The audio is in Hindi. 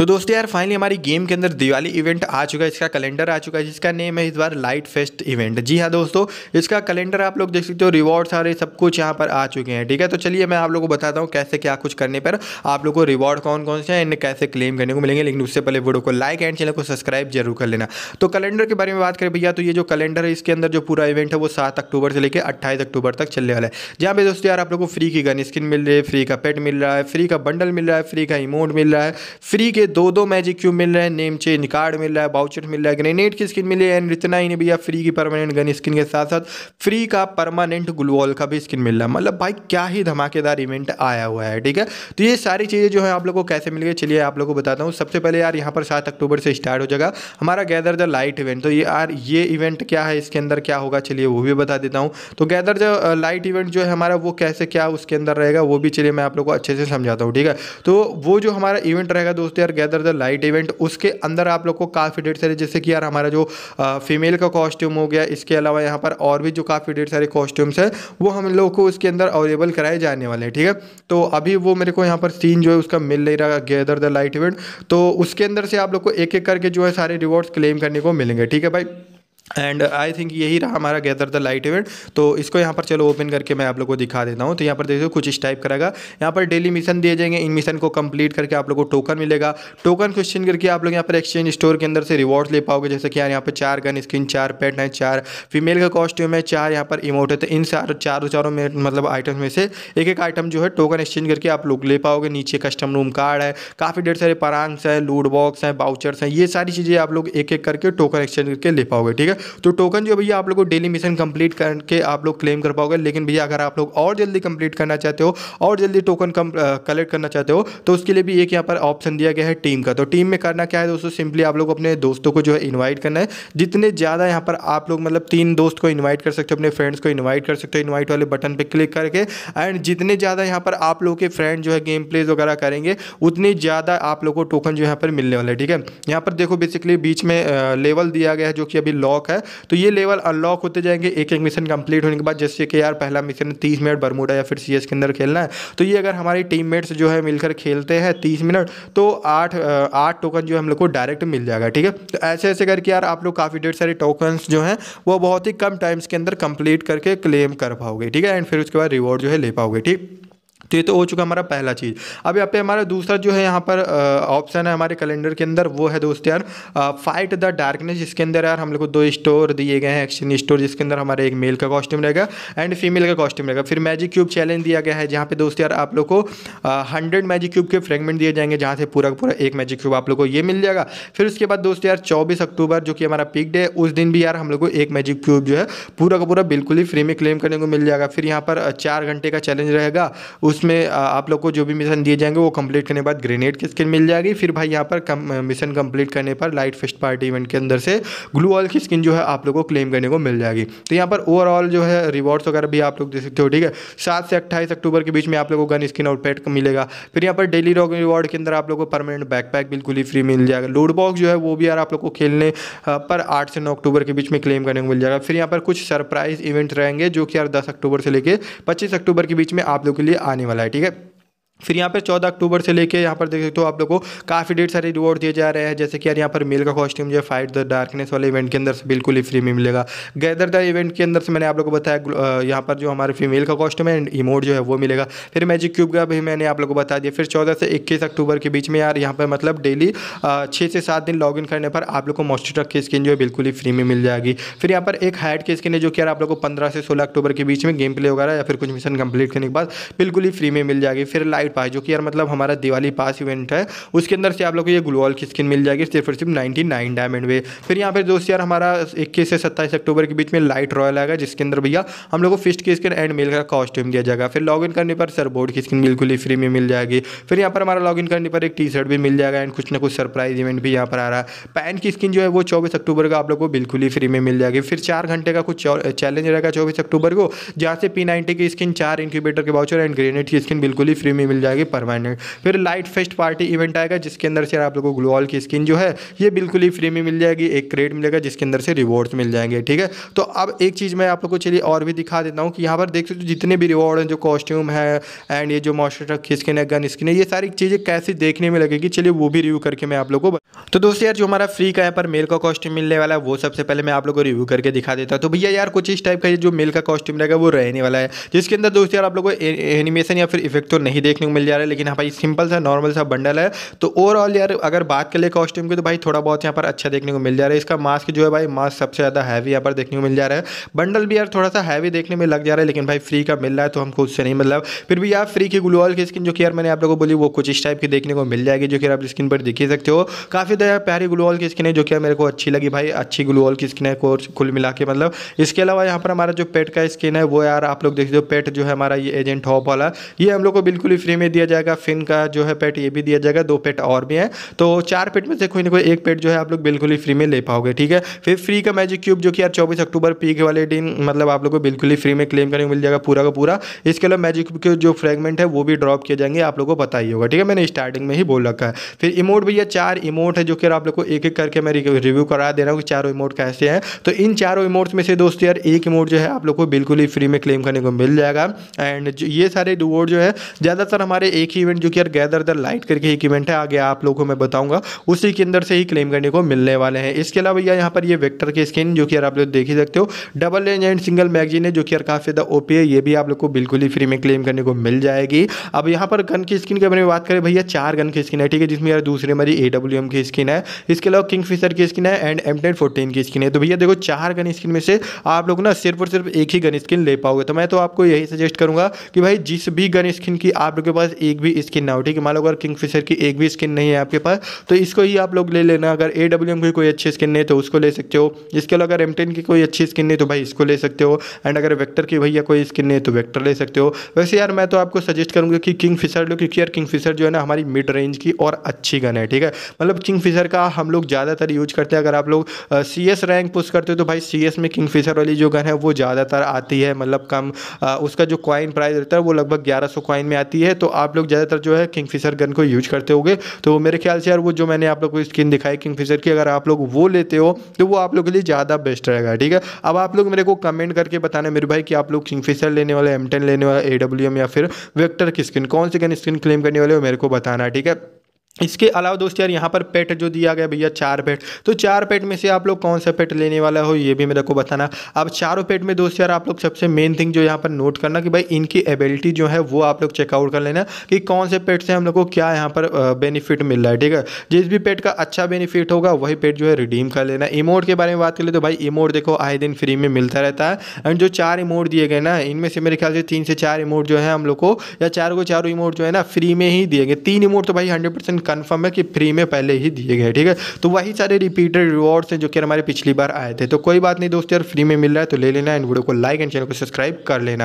तो दोस्तों यार फाइनली हमारी गेम के अंदर दिवाली इवेंट आ चुका है इसका कैलेंडर आ चुका है जिसका नेम है इस बार लाइट फेस्ट इवेंट जी हाँ दोस्तों इसका कैलेंडर आप लोग देख सकते हो रिवॉर्ड सारे सब कुछ यहाँ पर आ चुके हैं ठीक है तो चलिए मैं आप लोगों को बताता हूँ कैसे क्या कुछ करने पर आप लोग को रिवॉर्ड कौन कौन से हैं एंड कैसे क्लेम करने को मिलेंगे लेकिन उससे पहले वीडियो को लाइक एंड चैनल को सब्सक्राइब जरूर कर लेना तो कैलेंडर के बारे में बात करें भैया तो ये जो कैलेंडर है इसके अंदर जो पूरा इवेंट है वो सात अक्टूबर से लेकर अट्ठाईस अक्टूबर तक चलने वाला है जहाँ पे दोस्तों यार आप लोग को फ्री की गन स्किन मिल रही है फ्री का पेट मिल रहा है फ्री का बंडल मिल रहा है फ्री का इमोट मिल रहा है फ्री के दो दो मैजिक क्यूब मिल रहे हैं नेम चेंज कार्ड मिल रहा है बाउचर मिल रहा है ग्रेनेड की स्किन मिली है एंड इतना ही नहीं भैया फ्री की परमानेंट गन स्किन के साथ साथ फ्री का परमानेंट ग्लूवॉल का भी स्किन मिल रहा है मतलब भाई क्या ही धमाकेदार इवेंट आया हुआ है ठीक है तो ये सारी चीज़ें जो है आप लोग को कैसे मिल गई चलिए आप लोग को बताता हूँ सबसे पहले यार यहाँ पर सात अक्टूबर से स्टार्ट हो जाएगा हमारा गैदर द लाइट इवेंट तो ये यार ये इवेंट क्या है इसके अंदर क्या होगा चलिए वो भी बता देता हूँ तो गैदर द लाइट इवेंट जो है हमारा वो कैसे क्या उसके अंदर रहेगा वो भी चलिए मैं आप लोग को अच्छे से समझाता हूँ ठीक है तो वो जो हमारा इवेंट रहेगा दोस्तों यार टुगेदर द लाइट इवेंट उसके अंदर आप लोग को काफ़ी ढेर सारे जैसे कि यार हमारा जो फीमेल का कॉस्ट्यूम हो गया इसके अलावा यहाँ पर और भी जो काफ़ी ढेर सारे कॉस्ट्यूम्स हैं वो हम लोग को उसके अंदर अवेलेबल कराए जाने वाले हैं ठीक है तो अभी वो मेरे को यहाँ पर सीन जो है उसका मिल नहीं रहा गैदर द लाइट इवेंट तो उसके अंदर से आप लोग को एक एक करके जो है सारे रिवॉर्ड्स क्लेम करने को मिलेंगे ठीक है भाई एंड आई थिंक यही रहा हमारा गैदर द लाइट इवेंट तो इसको यहाँ पर चलो ओपन करके मैं आप लोगों को दिखा देता हूँ तो यहाँ पर देखो कुछ इस टाइप करेगा यहाँ पर डेली मिशन दिए जाएंगे इन मिशन को कंप्लीट करके आप लोग को टोकन मिलेगा टोकन को एक्सचेंज करके आप लोग यहाँ पर एक्सचेंज स्टोर के अंदर से रिवॉर्ड्स ले पाओगे जैसे कि यार यहाँ पर चार गन स्किन चार पेट है चार फीमेल का कॉस्ट्यूम है चार यहाँ पर इमोट है तो इन चार चारों चारों में मतलब आइटम में से एक एक आइटम जो है टोकन एक्सचेंज करके आप लोग ले पाओगे नीचे कस्टम रूम कार्ड है काफ़ी ढेर सारे परांग्स हैं लूड बॉक्स हैं बाउचर्स हैं ये सारी चीज़ें आप लोग एक एक करके टोकन एक्सचेंज करके ले पाओगे ठीक है तो टोकन जो भैया आप लोग को डेली मिशन कंप्लीट करके आप लोग क्लेम कर पाओगे लेकिन भैया अगर आप लोग और जल्दी कंप्लीट करना चाहते हो और जल्दी टोकन कम कलेक्ट करना चाहते हो तो उसके लिए भी एक यहाँ पर ऑप्शन दिया गया है टीम का तो टीम में करना क्या है दोस्तों सिंपली आप लोग अपने दोस्तों को जो है इन्वाइट करना है जितने ज़्यादा यहाँ पर आप लोग मतलब तीन दोस्त को इन्वाइट कर सकते हो अपने फ्रेंड्स को इन्वाइट कर सकते हो इन्वाइट वाले बटन पर क्लिक करके एंड जितने ज़्यादा यहाँ पर आप लोग के फ्रेंड जो है गेम प्लेज वगैरह करेंगे उतनी ज़्यादा आप लोग को टोकन जो यहाँ पर मिलने वाले ठीक है यहाँ पर देखो बेसिकली बीच में लेवल दिया गया है जो कि अभी लॉ अनलॉक है तो ये लेवल अनलॉक होते जाएंगे एक एक मिशन कंप्लीट होने के बाद जैसे कि यार पहला मिशन तीस मिनट बरमूडा या फिर सी के अंदर खेलना है तो ये अगर हमारी टीम जो है मिलकर खेलते हैं तीस मिनट तो आठ आठ टोकन जो हम लोग को डायरेक्ट मिल जाएगा ठीक है तो ऐसे ऐसे करके यार आप लोग काफ़ी ढेर सारे टोकन्स जो हैं वो बहुत ही कम टाइम्स के अंदर कंप्लीट करके क्लेम कर पाओगे ठीक है एंड फिर उसके बाद रिवॉर्ड जो है ले पाओगे ठीक तो ये तो हो चुका हमारा पहला चीज़ अब यहाँ पे हमारा दूसरा जो है यहाँ पर ऑप्शन है हमारे कैलेंडर के अंदर वो है दोस्त यार फाइट द डार्कनेस जिसके अंदर यार हम लोग को दो स्टोर दिए गए हैं एक्शन स्टोर जिसके अंदर हमारे एक मेल का कॉस्ट्यूम रहेगा एंड फीमेल का कॉस्ट्यूम रहेगा फिर मैजिक क्यूब चैलेंज दिया गया है जहाँ पे दोस्त यार आप लोग को हंड्रेड मैजिक क्यूब के फ्रेगमेंट दिए जाएंगे जहाँ से पूरा पूरा एक मैजिक क्यूब आप लोग को ये मिल जाएगा फिर उसके बाद दोस्त यार चौबीस अक्टूबर जो कि हमारा पिक डे उस दिन भी यार हम लोग को एक मैजिक क्यूब जो है पूरा का पूरा बिल्कुल ही फ्री में क्लेम करने को मिल जाएगा फिर यहाँ पर चार घंटे का चैलेंज रहेगा उस उसमें आप लोग को जो भी मिशन दिए जाएंगे वो कंप्लीट करने के बाद ग्रेनेड की स्किन मिल जाएगी फिर भाई यहाँ पर कम, मिशन कंप्लीट करने पर लाइट फेस्ट पार्टी इवेंट के अंदर से ग्लू ऑल की स्किन जो है आप लोग को क्लेम करने को मिल जाएगी तो यहाँ पर ओवरऑल जो है रिवॉर्ड्स वगैरह भी आप लोग दे सकते हो ठीक है सात से अट्ठाईस अक्टूबर के बीच में आप लोगों को गन स्किन और पेट मिलेगा फिर यहाँ पर डेली रॉक रिवॉर्ड के अंदर आप लोग को परमानेंट बैकपैक बिल्कुल ही फ्री मिल जाएगा लोड बॉक्स जो है वो भी यार आप लोग को खेलने पर आठ से नौ अक्टूबर के बीच में क्लेम करने को मिल जाएगा फिर यहाँ पर कुछ सरप्राइज इवेंट रहेंगे जो कि यार दस अक्टूबर से लेकर पच्चीस अक्टूबर के बीच में आप लोग के लिए आने वाला है ठीक है फिर यहाँ पर चौदह अक्टूबर से लेके यहाँ पर देख सकते हो आप लोगों को काफ़ी ढेर सारे रिवॉर्ड दिए जा रहे हैं जैसे कि यार यहाँ पर मेल का कॉस्ट्यूम जो है फाइट द डार्कनेस वाले इवेंट के अंदर से बिल्कुल ही फ्री में मिलेगा गैदर द इवेंट के अंदर से मैंने आप लोगों को बताया यहाँ पर जो हमारे फीमेल का कॉस्ट्यूम है इमोट जो है वो मिलेगा फिर मैजिक क्यूब का भी मैंने आप लोग को बता दिया फिर चौदह से इक्कीस अक्टूबर के बीच में यार यहाँ पर मतलब डेली छः से सात दिन लॉग करने पर आप लोग को मॉइस्चर की स्किन जो है बिल्कुल ही फ्री में मिल जाएगी फिर यहाँ पर एक हाइट की स्किन है जो कि यार आप लोग को पंद्रह से सोलह अक्टूबर के बीच में गेम प्ले वगैरह या फिर कुछ मिशन कंप्लीट करने के बाद बिल्कुल ही फ्री में मिल जाएगी फिर लाइट पास जो कि यार मतलब हमारा दिवाली पास इवेंट है उसके अंदर से आप लोग को ये ग्लोअल की स्किन मिल जाएगी सिर्फ और सिर्फ नाइनटी नाइन डायमंड में फिर यहाँ पर दोस्त यार हमारा इक्कीस से सत्ताईस अक्टूबर के बीच में लाइट रॉयल आएगा जिसके अंदर भैया हम लोग को फिस्ट की स्किन एंड मेल का कॉस्ट्यूम दिया जाएगा फिर लॉग करने पर सर बोर्ड की स्किन बिल्कुल ही फ्री में मिल जाएगी फिर यहाँ पर हमारा लॉग करने पर एक टी शर्ट भी मिल जाएगा एंड कुछ ना कुछ सरप्राइज इवेंट भी यहाँ पर आ रहा है पैन की स्किन जो है वो चौबीस अक्टूबर का आप लोग को बिल्कुल ही फ्री में मिल जाएगी फिर चार घंटे का कुछ चैलेंज रहेगा चौबीस अक्टूबर को जहाँ से पी की स्किन चार इंक्यूबेटर के बाउचर एंड ग्रेनेड की स्किन बिल्कुल ही फ्री में मिल जाएगी परमानेंट फिर लाइट फेस्ट पार्टी इवेंट आएगा जिसके अंदर से आप लोगों को ग्लोअल की स्किन जो है ये बिल्कुल ही फ्री में मिल जाएगी एक क्रेड मिलेगा जिसके अंदर से रिवॉर्ड्स मिल जाएंगे ठीक है तो अब एक चीज़ मैं आप लोग को चलिए और भी दिखा देता हूँ कि यहाँ पर देख सकते हो जितने भी रिवॉर्ड हैं जो कॉस्ट्यूम है एंड ये जो मॉस्टर की स्किन है गन स्किन है ये सारी चीज़ें कैसे देखने में लगेगी चलिए वो भी रिव्यू करके मैं आप लोग को तो दोस्तों यार जो हमारा फ्री का यहाँ पर मेल का कॉस्ट्यूम मिलने वाला है वो सबसे पहले मैं आप लोग को रिव्यू करके दिखा देता हूँ तो भैया यार कुछ इस टाइप का जो मेल का कॉस्ट्यूम रहेगा वो रहने वाला है जिसके अंदर दोस्तों यार आप लोग को एनिमेशन या फिर इफेक्ट तो नहीं देख देखने को मिल जा रहा है लेकिन यहाँ भाई सिंपल सा नॉर्मल सा बंडल है तो ओवरऑल यार अगर बात कर ले कॉस्ट्यूम की तो भाई थोड़ा बहुत यहाँ पर अच्छा देखने को मिल जा रहा है इसका मास्क जो है भाई मास्क सबसे ज़्यादा हैवी यहाँ पर देखने को मिल जा रहा है बंडल भी यार थोड़ा सा हैवी देखने में लग जा रहा है लेकिन भाई फ्री का मिल रहा है तो हमको उससे नहीं मतलब फिर भी यार फ्री की ग्लूऑल की स्किन जो कि यार मैंने आप लोगों को बोली वो कुछ इस टाइप की देखने को मिल जाएगी जो कि आप स्किन पर दिख ही सकते हो काफ़ी दया तो प्यारी ग्लूऑल की स्किन है जो कि मेरे को अच्छी लगी भाई अच्छी ग्लूऑल की स्किन है कोर्स कुल मिला के मतलब इसके अलावा यहाँ पर हमारा जो पेट का स्किन है वो यार आप लोग देख सकते हो पेट जो है हमारा ये एजेंट हॉप वाला ये हम लोग को बिल्कुल ही फ्री में दिया जाएगा फिन का जो है पेट ये भी दिया जाएगा दो पेट और भी हैं तो चार पेट में से कोई ना कोई एक पेट जो है आप लोग बिल्कुल ही फ्री में ले पाओगे ठीक है फिर फ्री का मैजिक क्यूब जो कि यार चौबीस अक्टूबर पीक वाले दिन मतलब आप लोग को बिल्कुल ही फ्री में क्लेम करने को मिल जाएगा पूरा का पूरा इसके अलावा मैजिक के जो फ्रेगमेंट है वो भी ड्रॉप किए जाएंगे आप लोग को पता ही होगा ठीक है मैंने स्टार्टिंग में ही बोल रखा है फिर इमोट भैया चार इमोट है जो कि आप लोग को एक एक करके मैं रिव्यू करा दे रहा हूँ कि चारों इमोट कैसे हैं तो इन चारों इमोट्स में से दोस्तों यार एक इमोट जो है आप लोग को बिल्कुल ही फ्री में क्लेम करने को मिल जाएगा एंड ये सारे रिवॉर्ड जो है ज़्यादातर सर हमारे एक ही इवेंट जो कि यार गैदर द लाइट करके एक इवेंट है आगे आप लोगों को मैं बताऊंगा उसी के अंदर से ही क्लेम करने को मिलने वाले हैं इसके अलावा यार यहाँ पर ये वेक्टर के स्किन जो कि यार आप लोग देख ही सकते हो double and and single magazine है जो कि यार काफ़ी ज़्यादा ओपी है ये भी आप लोग को बिल्कुल ही फ्री में क्लेम करने को मिल जाएगी अब यहाँ पर गन की स्किन के बारे में बात करें भैया चार गन की स्किन है ठीक है जिसमें यार दूसरी हमारी ए की स्किन है इसके अलावा किंग फिशर की स्किन है एंड एम टेन की स्किन है तो भैया देखो चार गन स्किन में से आप लोग ना सिर्फ और सिर्फ एक ही गन स्किन ले पाओगे तो मैं तो आपको यही सजेस्ट करूंगा कि भाई जिस भी गन स्किन की आप लोग आपके पास एक भी स्किन ना हो ठीक है मान लो अगर किंगफिशर की एक भी स्किन नहीं है आपके पास तो इसको ही आप लोग ले लेना अगर ए की कोई अच्छी स्किन नहीं है तो उसको ले सकते हो इसके अलावा अगर एम की कोई अच्छी स्किन नहीं तो भाई इसको ले सकते हो एंड अगर वैक्टर की भैया कोई स्किन नहीं है तो वैक्टर ले सकते हो वैसे यार मैं तो आपको सजेस्ट करूँगा कि किंग फिशर लो क्योंकि यार किंग फिशर जो है ना हमारी मिड रेंज की और अच्छी गन है ठीक है मतलब किंग फिशर का हम लोग ज़्यादातर यूज करते हैं अगर आप लोग सी एस रैंक पुश करते हो तो भाई सी एस में किंग फिशर वाली जो गन है वो ज़्यादातर आती है मतलब कम उसका जो कॉइन प्राइस रहता है वो लगभग ग्यारह सौ कॉइन में आती है तो आप लोग ज़्यादातर जो है किंगफिशर गन को यूज करते होगे तो मेरे ख्याल से यार वो जो मैंने आप लोग को स्किन दिखाई किंगफिशर की अगर आप लोग वो लेते हो तो वो आप लोग के लिए ज़्यादा बेस्ट रहेगा ठीक है अब आप लोग मेरे को कमेंट करके बताना मेरे भाई कि आप लोग किंगफिशर लेने वाले एम लेने वाले ए या फिर वेक्टर की स्किन कौन सी गन स्किन क्लेम करने वाले हो मेरे को बताना ठीक है इसके अलावा दोस्त यार यहाँ पर पेट जो दिया गया भैया चार पेट तो चार पेट में से आप लोग कौन सा पेट लेने वाला हो ये भी मेरे को बताना अब चारों पेट में दोस्त यार आप लोग सबसे मेन थिंग जो यहाँ पर नोट करना कि भाई इनकी एबिलिटी जो है वो आप लोग चेकआउट कर लेना कि कौन से पेट से हम लोग को क्या यहाँ पर बेनिफिट मिल रहा है ठीक है जिस भी पेट का अच्छा बेनिफिट होगा वही पेट जो है रिडीम कर लेना इमोट के बारे में बात कर ले तो भाई इमोट देखो आए दिन फ्री में मिलता रहता है एंड जो चार इमोट दिए गए ना इनमें से मेरे ख्याल से तीन से चार इमोट जो है हम लोग को या चार को चारों इमोट जो है ना फ्री में ही दिए गए तीन इमोट तो भाई हंड्रेड कन्फर्म है कि फ्री में पहले ही दिए गए ठीक है तो वही सारे रिपीटेड रिवॉर्ड्स हैं जो कि हमारे पिछली बार आए थे तो कोई बात नहीं दोस्त यार फ्री में मिल रहा है तो ले लेना एंड वीडियो को लाइक एंड चैनल को सब्सक्राइब कर लेना